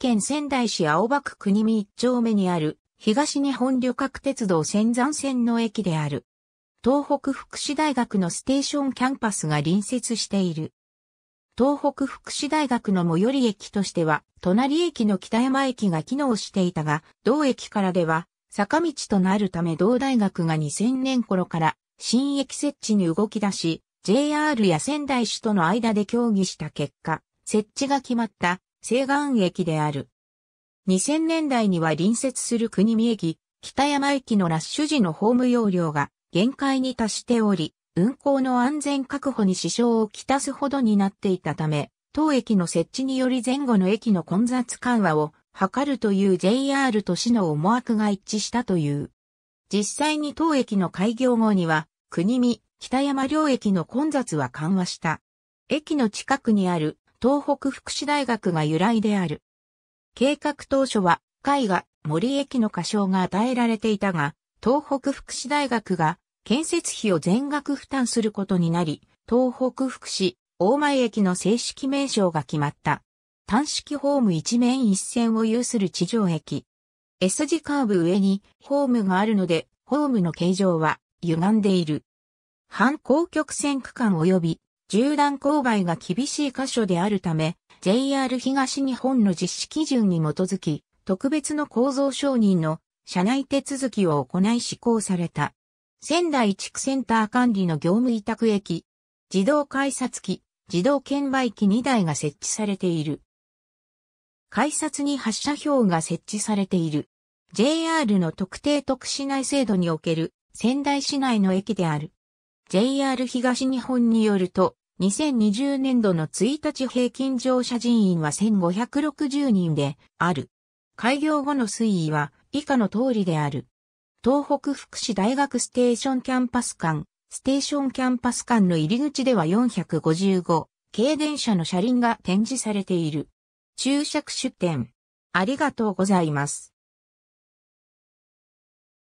県仙台市青葉区国見一丁目にある東日本旅客鉄道仙山線の駅である。東北福祉大学のステーションキャンパスが隣接している。東北福祉大学の最寄り駅としては、隣駅の北山駅が機能していたが、同駅からでは、坂道となるため同大学が2000年頃から新駅設置に動き出し、JR や仙台市との間で協議した結果、設置が決まった西岸駅である。2000年代には隣接する国見駅、北山駅のラッシュ時のホーム容量が限界に達しており、運行の安全確保に支障をきたすほどになっていたため、当駅の設置により前後の駅の混雑緩和を図るという JR と市の思惑が一致したという。実際に当駅の開業後には、国見、北山両駅の混雑は緩和した。駅の近くにある東北福祉大学が由来である。計画当初は、絵画、森駅の歌唱が与えられていたが、東北福祉大学が建設費を全額負担することになり、東北福祉、大前駅の正式名称が決まった。単式ホーム一面一線を有する地上駅。S 字カーブ上にホームがあるので、ホームの形状は歪んでいる。反光曲線区間及び縦断勾配が厳しい箇所であるため、JR 東日本の実施基準に基づき、特別の構造承認の社内手続きを行い施行された。仙台地区センター管理の業務委託駅、自動改札機、自動券売機2台が設置されている。改札に発車票が設置されている。JR の特定特市内制度における仙台市内の駅である。JR 東日本によると、2020年度の1日平均乗車人員は1560人である。開業後の推移は以下の通りである。東北福祉大学ステーションキャンパス間、ステーションキャンパス間の入り口では455、軽電車の車輪が展示されている。注釈出展。ありがとうございます。